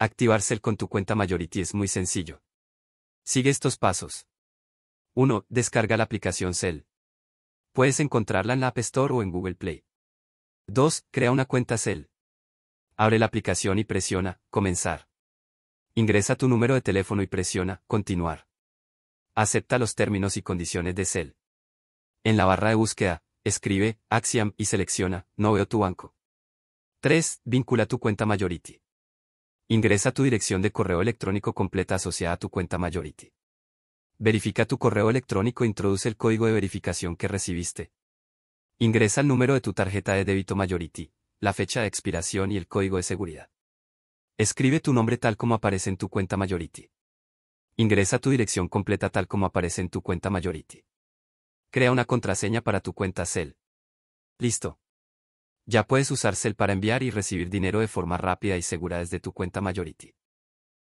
Activar Cell con tu cuenta Majority es muy sencillo. Sigue estos pasos. 1. Descarga la aplicación Cell. Puedes encontrarla en la App Store o en Google Play. 2. Crea una cuenta Cell. Abre la aplicación y presiona Comenzar. Ingresa tu número de teléfono y presiona Continuar. Acepta los términos y condiciones de Cell. En la barra de búsqueda, escribe Axiom y selecciona No veo tu banco. 3. Vincula tu cuenta Majority. Ingresa tu dirección de correo electrónico completa asociada a tu cuenta Majority. Verifica tu correo electrónico e introduce el código de verificación que recibiste. Ingresa el número de tu tarjeta de débito Majority, la fecha de expiración y el código de seguridad. Escribe tu nombre tal como aparece en tu cuenta Majority. Ingresa tu dirección completa tal como aparece en tu cuenta Majority. Crea una contraseña para tu cuenta Cell. Listo. Ya puedes usar Cel para enviar y recibir dinero de forma rápida y segura desde tu cuenta Majority.